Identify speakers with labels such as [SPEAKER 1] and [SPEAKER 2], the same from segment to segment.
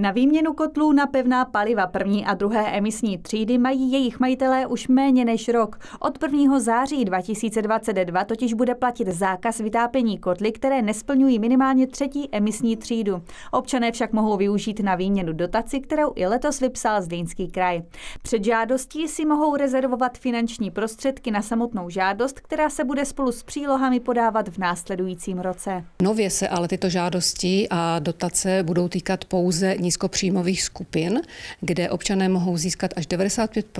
[SPEAKER 1] Na výměnu kotlů na pevná paliva první a druhé emisní třídy mají jejich majitelé už méně než rok. Od 1. září 2022 totiž bude platit zákaz vytápění kotly, které nesplňují minimálně třetí emisní třídu. Občané však mohou využít na výměnu dotaci, kterou i letos vypsal Zlínský kraj. Před žádostí si mohou rezervovat finanční prostředky na samotnou žádost, která se bude spolu s přílohami podávat v následujícím roce.
[SPEAKER 2] Nově se ale tyto žádosti a dotace budou týkat pouze nízkopříjmových skupin, kde občané mohou získat až 95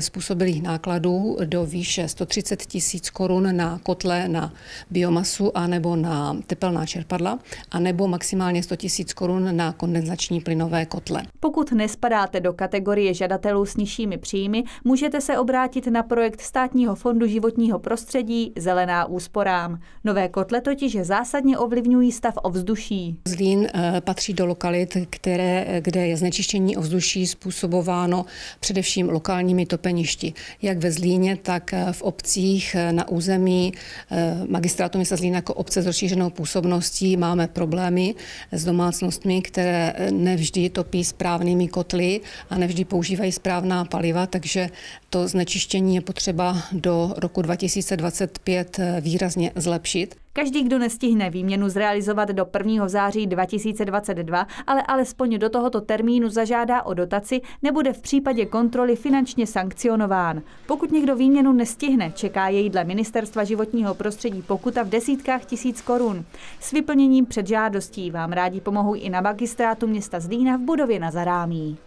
[SPEAKER 2] způsobilých nákladů do výše 130 tisíc korun na kotle na biomasu a nebo na tepelná čerpadla a nebo maximálně 100 tisíc korun na kondenzační plynové kotle.
[SPEAKER 1] Pokud nespadáte do kategorie žadatelů s nižšími příjmy, můžete se obrátit na projekt Státního fondu životního prostředí Zelená úsporám. Nové kotle totiž zásadně ovlivňují stav ovzduší. Zlín eh, patří do
[SPEAKER 2] lokalit, které které, eh, kde je znečištění ovzduší způsobováno především lokálními topeništi, jak ve Zlíně, tak eh, v obcích eh, na území magistrátu města Zlína jako obce s rozšířenou působností máme problémy s domácnostmi, které nevždy topí správnými kotly a nevždy používají správná paliva, takže to znečištění je potřeba do roku 2025 výrazně zlepšit.
[SPEAKER 1] Každý, kdo nestihne výměnu zrealizovat do 1. září 2022, ale alespoň do tohoto termínu zažádá o dotaci, nebude v případě kontroly finančně sankcionován. Pokud někdo výměnu nestihne, čeká jej dle Ministerstva životního prostředí pokuta v desítkách tisíc korun. S vyplněním předžádostí vám rádi pomohou i na magistrátu města Zlína v budově na Zarámí.